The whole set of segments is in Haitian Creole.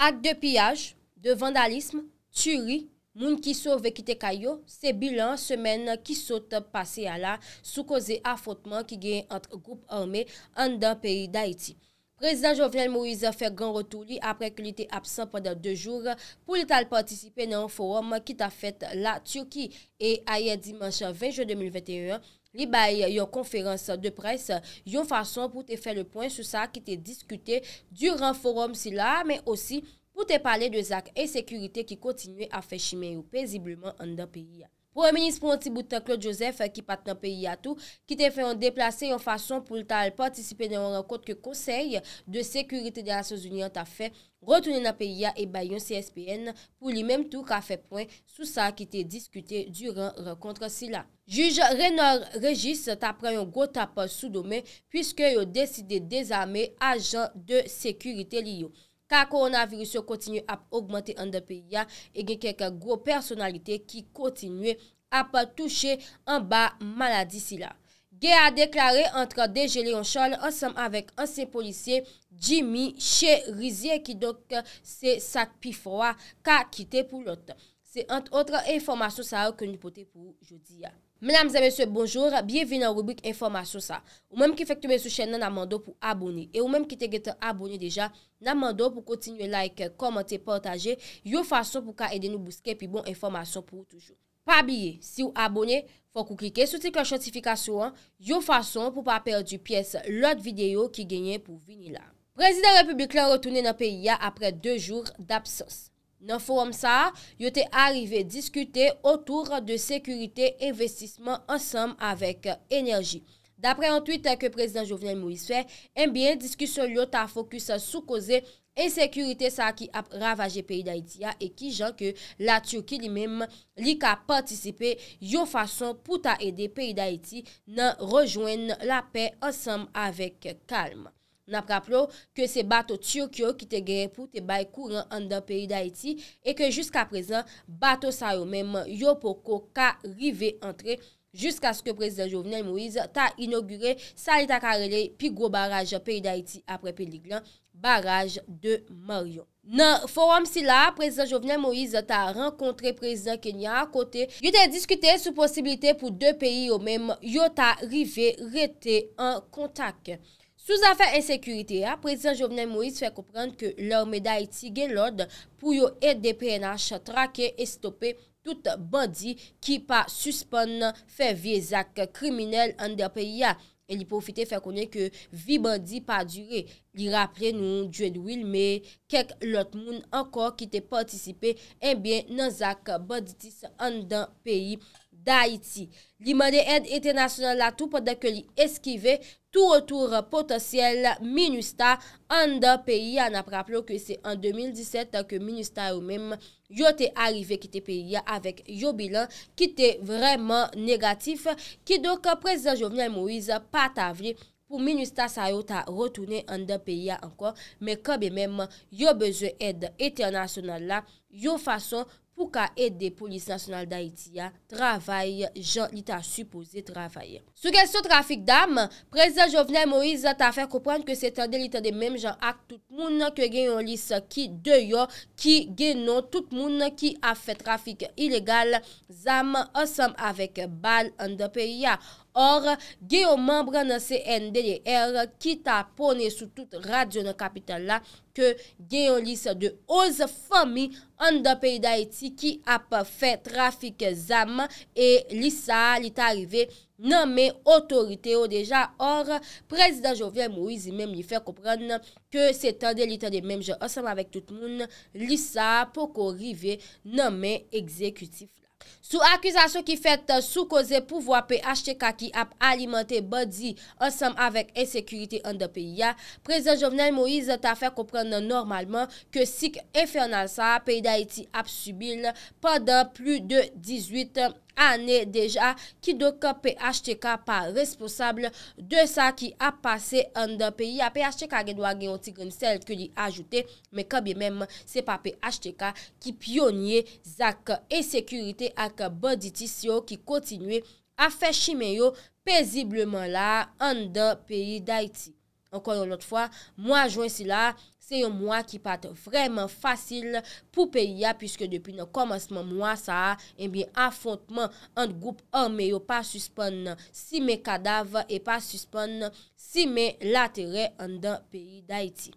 Ak de piyaj, de vandalisme, turi, moun ki sot vekite kayo, se bilan semen ki sot pase ala sou koze afotman ki gen antre goup armé an dan peyi Daiti. Prezident Jovenel Moïse fè gran rotou li apre ke li te absent pwede 2 jour pou li tal participe nan forum ki ta fèt la Turki e ayer dimensyon 20 joun 2021. li bay yon konferans de pres, yon fason pou te fe le pon sou sa ki te diskute duran forum si la, men osi pou te pale de zak e sekurite ki kontinue a fe chimeyou pezibleman an da peyi. Pouè menis pou an ti boutan Claude Joseph ki pat nan PIA tou ki te fè yon deplase yon fason pou l tal patisipe nan yon rekont ke konsey de sekurite de la Sos Union ta fè. Retounen nan PIA e bay yon CSPN pou li menm tou ka fè pwen sou sa ki te diskute duran rekontre si la. Juge Renard Regis tapre yon go tapan sou domen pwiske yon deside dezame ajan de sekurite li yon. Ka koronavirus yo kontinye ap augmente an de pe ya e gen keke gro personalite ki kontinye ap touche an ba maladi si la. Gen a deklare antre DG Leonchal ansam avek ansen policye Jimmy Che Rizie ki dok euh, se sak pi fwa ka kite pou lot. Se antre otre informasyon sa yo ke nipote pou jodi ya. Menam zè mè sè bonjou, biye vin nan rubrik informasyon sa. Ou mèm ki fèk tou mè sou chèn nan nan mandou pou abouni. E ou mèm ki te gete abouni deja, nan mandou pou kontinu like, komante, portaje. Yo fason pou ka edè nou bouske pi bon informasyon pou toujou. Pa biye, si ou abouni, fò kou kike, soti kloj chantifikasyon, yo fason pou pa perdi piyes lòt videyo ki genye pou vini la. Prezident Republik lè an rotouni nan peyi ya apre 2 jour d'absos. Nan forum sa, yote arive diskute otoure de sekurite investisman ansam avèk enerji. Dapre an tweet ke prezident Jovenel Mouissouè, enbyen eh diskuse lyo ta fokus soukose ensekurite sa ki ap ravaje peyi da iti ya e ki jan ke la tchou ki li mem li ka patisipe yo fason pou ta ede peyi da iti nan rejoen la pey ansam avèk kalm. N apraplo ke se bato tsyok yo ki te geye pou te bay kouran an da peyi da eti e ke jiska prezan bato sa yo mem yo poko ka rive antre jiska sko prezident Jovenel Moïse ta inaugure sali ta karele pi gro baraj peyi da eti apre peliglan baraj de Mario. Nan forum si la prezident Jovenel Moïse ta renkontre prezident Kenya akote yo te diskute sou posibilite pou de peyi yo mem yo ta rive rete an kontak Sous afèr ensekurite, apresen Jovenel Moïse fè kouprande ke lor meday ti gen lòd pou yo et de PNH trake et stoppe tout bandi ki pa suspon fè vie zak kriminel an de peyi ya. El li pou fite fè konen ke vi bandi pa dure. Li rappele nou djwen wil me kek lot moun anko ki te patisipe enbyen nan zak banditis an dan peyi. Da iti, li mwade ed ete nasyonal la tout pwede ke li eskive tout wotour potasyel Minusta an da peyi an apraplo ke se an 2017 ke Minusta yo mwem yo te arrive ki te peyi ya avek yo bilan ki te vreman negatif ki do ke prezident Jovnia Mouize pa ta vri pou Minusta sa yo ta rotounen an da peyi ya anko me kabe mwem yo beze ed ete nasyonal la yo fason pou pou ka ede polis nasyonal da iti ya, travaye jan li ta supose travaye. Sou gen sou trafik dam, prezident Jovenel Moïse ta fèr koupwane ke se tade li ta de mem jan ak tout moun ke gen yon lis ki deyo, ki gen nou tout moun ki a fè trafik ilegal zam ansam avèk bal an de peyi ya. Or, genyo membre nan CNDDR ki tapone sou tout radyon kapital la ke genyo lis de ouz fami an da peyi da eti ki ap fe trafik zam e lisa li ta rive nanme otorite ou deja. Or, prezident Jovian Mouizi menm li fe kopran ke se tande li tande menm je asan avèk tout moun lisa pou ko rive nanme ekzekutif. Sous akizasyon ki fet euh, soukoze pou vwa PHTK ki ap alimante body ansem avek ensekurite an de peyi ya, Prezident Jovenel Moïse ta fe komprende normalman ke sik efernal sa peyi da eti ap subil padan plu de 18 an. ane deja ki do ka PHTK pa responsable de sa ki a pase an da peyi. Ya PHTK gen do a gen yon tigran sel ke li ajoute, me kabye menm se pa PHTK ki pyonye zak e sekurite ak boditi si yo ki kontinwe a fechime yo pezibleman la an da peyi d'Aiti. Anko yon lot fwa, mwa jwen sila, Se yon mwa ki pat vremen fasil pou peyi ya pwiske depi nan komanseman mwa sa a, eh ebi an fontman an dgoup an meyo pa suspon si me kadav e pa suspon si me lateren an dan peyi da iti.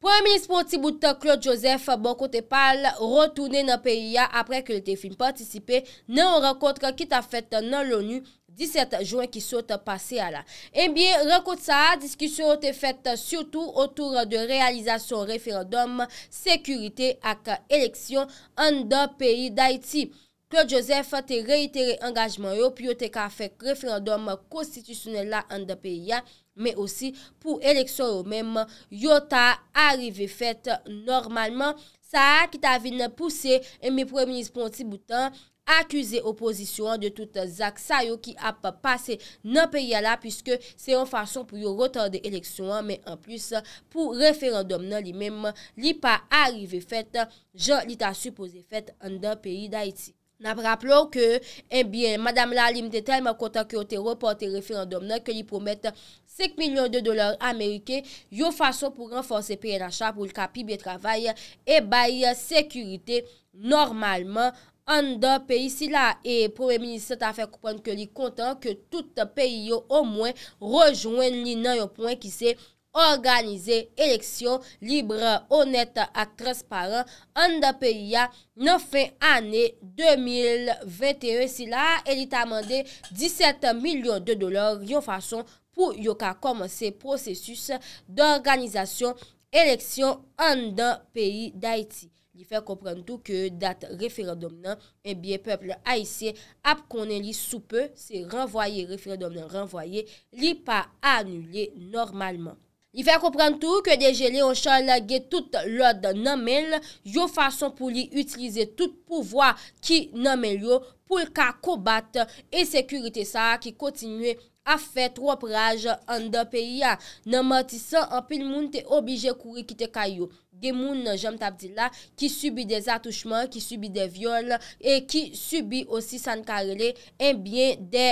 Premi sporti bouta Claude Joseph, bon kote pal, rotounen nan peyi ya apre ke lete fin patisipe nan an rakotre ki ta fet nan l'ONU 17 Jouen ki sote pase ala. E eh bie, renkote sa, diskisyon ou te fete sotou otoure de realizasyon referendum, sekurite ak eleksyon an da peyi d'Aiti. Claude Joseph te reitere engajman yo, pi yo te ka fek referendum konstitusyonel la an da peyi ya, me osi pou eleksyon ou mem, yo ta arive fete normalman. Sa, ki ta vin pou se mi preminis pon ti boutan, akuse oposisyon de tout Zak Sayo ki ap pase nan peyi ala pwiske se yon fason pou yon rotande eleksyon an, men an plus pou referandom nan li menm li pa arive fete, jan li ta supose fete an dan peyi d'Aiti. Nap rapplou ke, enbyen, eh madame la li mte telman kontak yo te reporte referandom nan ke li promette sek milyon de dolar Amerike, yon fason pou renfonse peyi l'achat pou l'kapi biye travay e eh bayi sekurite normalman An da peyi si la e pou e minister ta fe koupan ke li kontan ke tout peyi yo o mwen rejoen li nan yo pwen ki se organize eleksyon libre, onet, ak transparan. An da peyi ya nan fe ane 2021 si la e li ta mande 17 milyon de dolar yo fason pou yo ka komanse prosesus d'organizasyon eleksyon an da peyi d'Haiti. Li fè kompren tou ke dat refredom nan e eh biye peple aise ap konen li soupe se renvoye, refredom nan renvoye, li pa anule normalman. Li fè kompren tou ke deje le o chalage tout lode nanmel yo fason pou li utilize tout pouvoi ki nanmel yo pou lka kobat e sekurite sa ki kontinue soupe. a fè trope rage an da peyi ya. Nan mati san, an pil moun te obije kouri kite kayo. Ge moun, jem tabdi eh la, ki subi de atouchman, ki subi de viole, e ki subi osi san karele, en bien de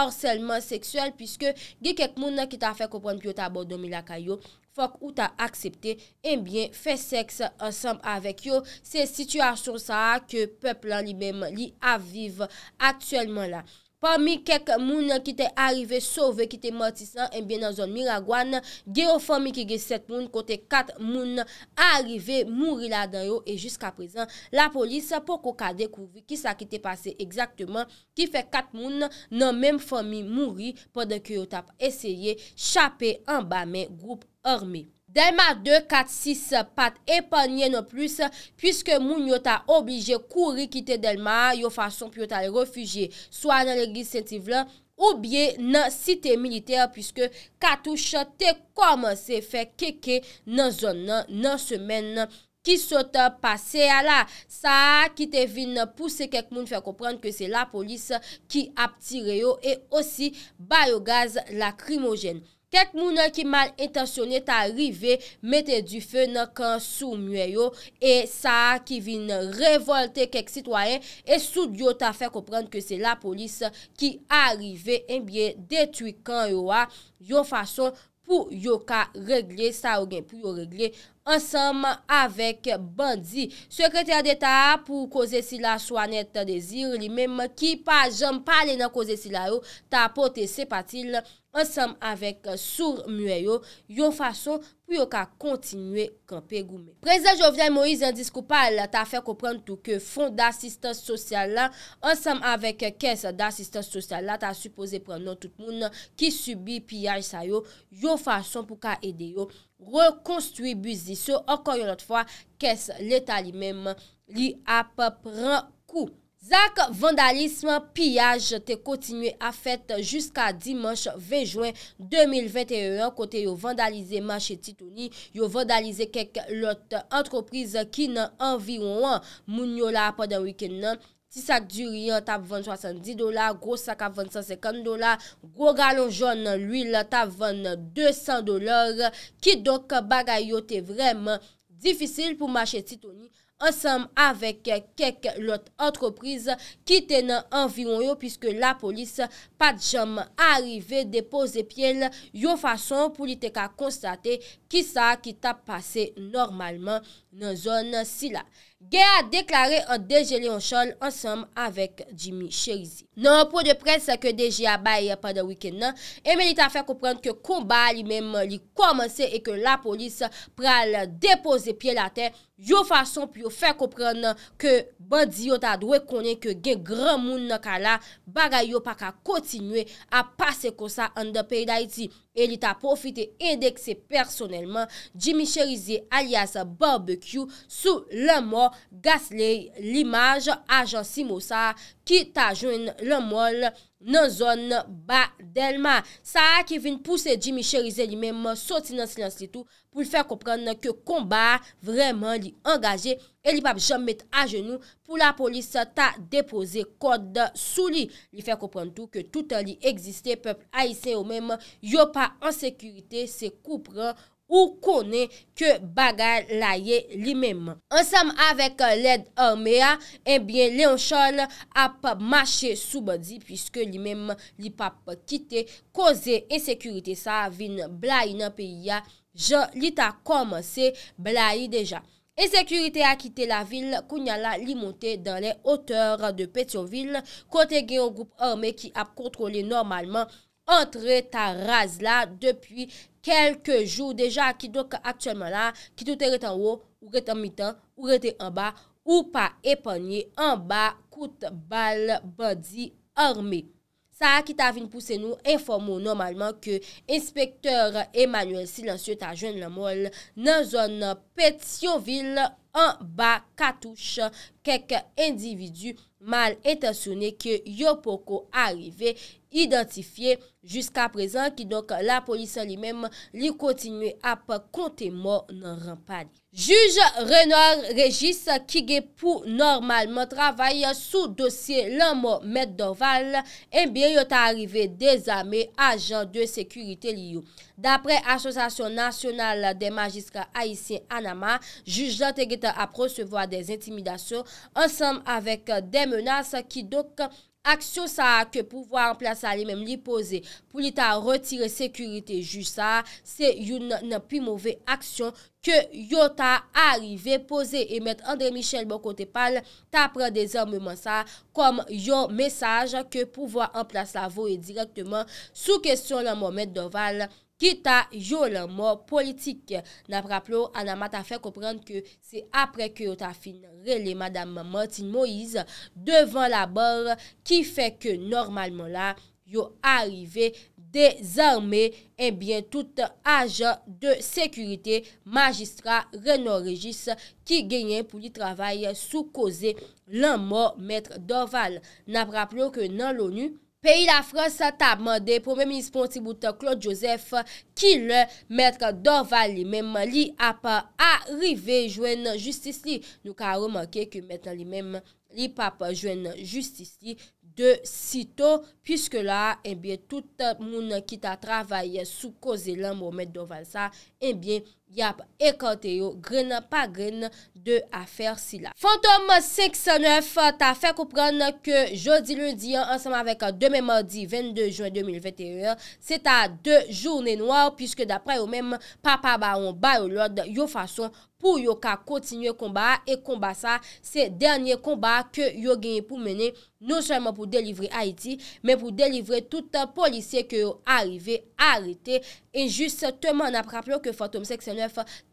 orselman seksuel, piskè ge kek moun ki ta fè kompon pyo ta abodomi la kayo, fok ou ta aksepte, eh en bien fè seks ansanp avèk yo. Se situasyon sa ke peplan li aviv atyèlman la. Parmi kek moun ki te arrive, sove, ki te mortisan en eh bien nan zon Miragwan, geyo fomi ki ge 7 moun, kote 4 moun arrive, mouri la dan yo, e jiska prezan la polis poko ka dekouvi ki sa ki te pase ekzakteman, ki fe 4 moun nan menm fomi mouri poden ki yo tap eseye chaper an bame group orme. Delma 2, 4, 6 pat epanye nan plus pwiske moun yo ta oblije kouri kite delma yo fason pyo ta refujiye swa nan reglis sentiv lan ou bie nan site militer pwiske katouche te kom se fe keke nan zon nan semen ki sote pase ala sa ki te vin pou se kek moun fe komprende ke se la polis ki aptire yo e osi bayo gaz la krimogen. Kek mounè ki mal intasyonè ta rive metè di fè nan kan sou mwen yo e sa ki vin revolte kek sitwayen e sou diyo ta fè komprende ke se la polis ki a rive enbyè eh detwi kan yo a yo fason pou yo ka regle sa ou gen pou yo regle mwen. ansam avèk bandi. Sekreter de ta apou koze sila swanet de zir li mem ki pa jom pale nan koze sila yo ta apote se patil ansam avèk surmye yo yo fason pou yo ka kontinue kanpe goume. Prezident Jovian Moïse Yandis Koupal ta fèk opren tout ke fond d'assistans sosyal la ansam avèk kes d'assistans sosyal la ta supose pren non tout moun ki subi piyaj sa yo yo fason pou ka ede yo Rekonstruy buzi sou ankon yon lot fwa kes leta li menman li ap pran kou. Zak vandalisme piyaj te kontinuye a fete jiska dimanche 20 juen 2021 kote yo vandalize manche titouni, yo vandalize kek lot antroprize ki nan anvi wan moun yo la apan den wikend nan. Ti sak di riyan tab 20,70 dolar, gro sak a 25,50 dolar, gro galon joun lwil tab 20,200 dolar. Ki dok bagay yo te vremen difisil pou macheti toni ansam avek kek lot antropriz ki tenen anviron yo piske la polis pat jam arive depoze piel yo fason pou li te ka konstate ki sa ki tab pase normalman nan zon si la. gen a deklare an deje le an chal ansam avek Jimmy Cherizi nan an pou de prens ke deje a baye pa de wikend nan, eme li ta fè koupran ke koumba li menm li koumanse e ke la polis pral depose pie la ten, yo fason pi yo fè koupran nan ke bandi yo ta dwe konen ke gen gran moun nan ka la, baga yo pa ka kontinwe a pase konsa an de pey da iti, e li ta profite indekse personelman Jimmy Cherizi alias Barbecue sou la mor gasle li maj ajan si mousa ki ta joun le mol nan zon ba delman. Sa a ki vin pouse di micherize li mem soti nan silans li tou pou li fèr kompran ke komba vreman li engaje e li pap jom met a joun nou pou la polis ta depose kod sou li. Li fèr kompran tou ke touta li egziste pep aise yo mem yo pa an sekurite se koupran Ou konen ke bagal la ye li mem. Ansem avek euh, led arme ya, enbyen Leonchol ap mache soubadi pwiske li mem li pap kite. Koze ensekurite sa avin blai nan peyi ya, jan li ta komanse blai deja. Ensekurite a kite la vil, kounyala li monte dan le oteur de Petionville. Kote gen yon goup arme ki ap kontrole normalman Entre ta raz la depi kelke jou. Deja ki dok aktuelman la, ki toute reten wou, ou reten mitan, ou reten anba, ou pa epanye anba, koute bal, bandi, orme. Sa ki ta vin pouse nou, informou normalman ke inspektor Emmanuel Silensio ta jwen la mol nan zon Petiovil orme. an ba katouche kek individu mal etasyone ki yo poko arive identifiye jiska prezan ki donk la polis li menm li kontinwe ap konte mo nan rampade. Juge Renard Regis ki ge pou normalman travaye sou dosye lan mo Meddoval enbyen eh yo ta arive dezame ajan de sekurite li yo. Dapre Asosasyon Nasyonal de Magiska Aisyen Anama, juj janteget ap prosevo a de intimidasyon ansam avek de menas ki dok aksyon sa ke pouvo a emplase a li mem li pose pou li ta retire sekurite juj sa. Se yon nan pi mouve aksyon ke yon ta arive pose e met Andre Michel bon kote pal ta pre dezorme mensa kom yon mesaj ke pouvo a emplase la voue direktman sou kesyon la mou met doval ki ta jò lè mò politik. Na praplo, an a mat a fè kòprenk ki se apre ki yo ta fin relè Madame Martine Moïse devan la bòr ki fè ki normalman la yo arive dezarmè enbyen eh tout ajan de sekurite magistra Renaud Regis ki genyen pou li travay sou koze lè mò mètre Dorval. Na praplo ki nan l'ONU Peyi la Fransa ta amande pou mè mè disponsiboute Claude Joseph ki lè mètre Doval li mèm li ap a rive jwen justice li. Nou ka a remanke ki mètre li mèm li pa pa jwen justice li de sito. Piske la, mèm eh biè tout moun ki ta travaye sou koze lèm mèm Doval sa mèm eh biè mèm. yap e kante yo gren pa gren de afer si la. Fantom 609 ta fe koupran ke jodi lundi ansanman vek a deme mardi 22 juan 2021, se ta de jounen waw, piske da pra yo men papa baron ba yo lord yo fason pou yo ka kontinye komba e komba sa se denye komba ke yo genye pou mene nou seman pou delivre Haiti, men pou delivre toutan polisye ke yo arive, a rete, e just teman apraplo ke Fantom 609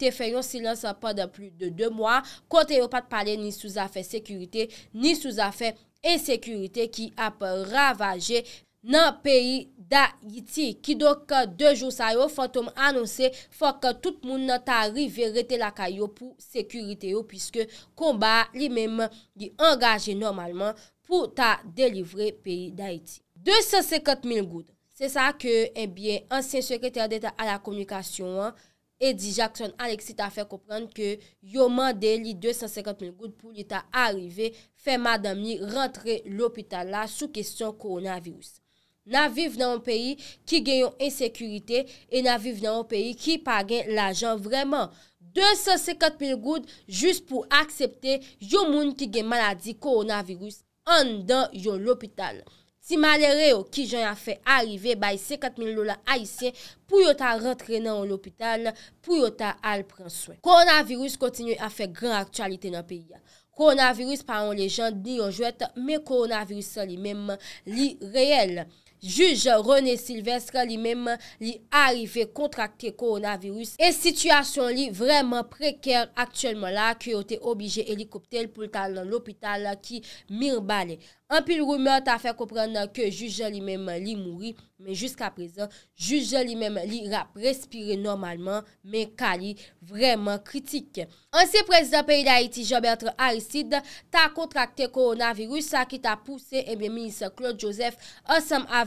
te fè yon silens pa de pli de 2 mwa kontè yo pat pale ni souza fè sekurite ni souza fè esekurite ki ap ravaje nan peyi da iti ki do ka 2 joun sa yo fantoum anonsè fòk tout moun nan ta rive rete eh la kayo pou sekurite yo pwiske komba li mèm li angaje normalman pou ta delivre peyi da iti 250.000 gout se sa ke enbyen ansyen sekreter dete a la konikasyon an Edi Jackson, Alexi ta fè kompran ke yo mande li 250.000 goud pou li ta arive fè madam ni rentre lopital la sou kesyon koronavirus. Na vive nan yon peyi ki gen yon esekurite e na vive nan yon peyi ki pagen lajan vreman. 250.000 goud jous pou aksepte yo moun ki gen maladi koronavirus an dan yon lopital. Si malere yo ki jen a fe arive baye 50.000 lola a isye pou yo ta rentre nan lopital pou yo ta al pren swen. Koronavirus kontinye a fe gran aktualite nan peyi ya. Koronavirus pa an le jen di yo jwet me koronavirus sa li menm li reyel. Juge René Sylvestre li mèm li arive kontrakte koronavirus. E sityasyon li vreman preker aktuelman la ki o te obije helikoptele pou kal nan l'opital ki mirbale. Anpil rumeur ta fe kompren ke juge li mèm li mouri men jusqu aprezen, juge li mèm li rap respire normalman men ka li vreman kritik. Anse prez de peyi la iti Jean-Bertrand Aristide ta kontrakte koronavirus sa ki ta pouse eh M. Claude Joseph ansem a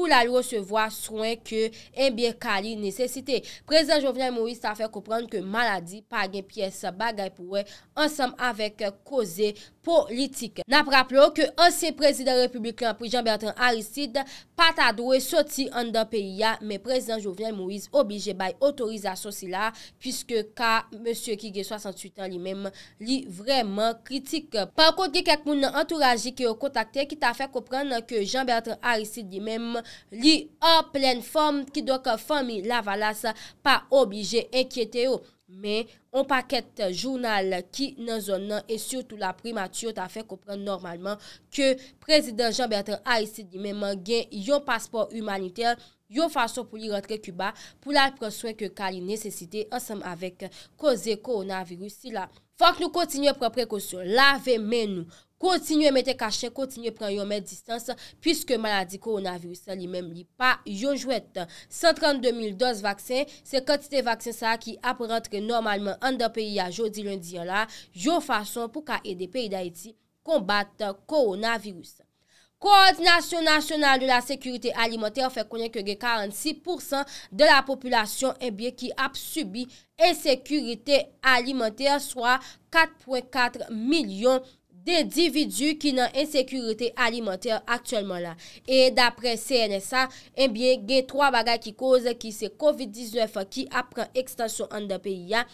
pou la lou se vwa swen ke enbyen kali nesesite. Prezident Jovian Moïse ta fè koupran ke maladi, pagen piyes, bagay pouwe, ansam avek koze euh, politik. Na praplo ke ansye prezident republikan pou Jean-Bertrand Aristide, pata dwe soti an dan peyi ya, me prezident Jovian Moïse obije bay otorizasyon si la, pwiske ka monsye ki ge 68 an li mem li vreman kritik. Par kote ge kek moun an entouraji ki yo kontakte, ki ta fè koupran ke Jean-Bertrand Aristide li mem Li an plen fom ki do ka fomi la valas pa obije enkyete yo. Men, an paket jounal ki nan zon nan e syoutou la primatiyot a fe koupran normalman ke prezident Jean-Bertrand a yisi di menman gen yon paspor humaniter, yon fason pou li rentre kuba pou la preswen ke kali nesesite ansam avek koze ko na virus si la. Fok nou kontinye pre prekosyon, la ve men nou. kontinye mette kache, kontinye pren yon met distance, pwiske maladi koronavirus li mem li pa yon jwet. 132.000 dos vaksen, se kontite vaksen sa ki ap rentre normalman an da peyi a jodi londi yon la, yon fason pou ka ede peyi da eti kombat koronavirus. Koordinasyon nasyonal de la sekurite alimenter fe konen ke ge 46% de la populasyon e biye ki ap subi esekurite alimenter, soa 4.4 milyon vaksen. den dividu ki nan ensekurete alimenter aktuelman la. E dapre CNSA, enbyen gen 3 bagay ki koze ki se COVID-19 ki apren ekstasyon an de peyi ya,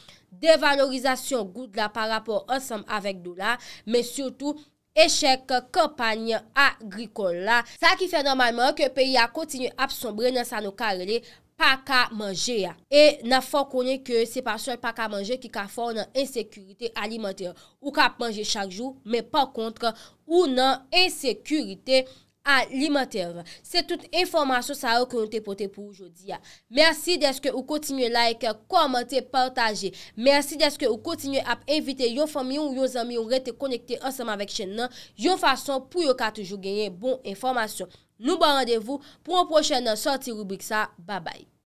devalorizasyon goud la par rapport ansam avek dou la, men surtout, eshek kampanyen agrikol la. Sa ki fe normalman ke peyi ya kontinu apsombre nan sa nou karele, pa ka manje ya. E nan fò konye ke se pasyon e pa ka manje ki ka fò nan ensekurite alimenter. Ou ka manje chak jou, men pa kontre, ou nan ensekurite alimenter. Se tout informasyon sa yo kon te pote pou oujodi ya. Mersi deske ou kontinye like, komente, partaje. Mersi deske ou kontinye ap evite yon fami ou yon zami ou rete konekte ansama vek chen nan. Yon fason pou yon katoujou genye bon informasyon. Nou ba randevou pou an prochen nan sorti rubrik sa. Ba bay.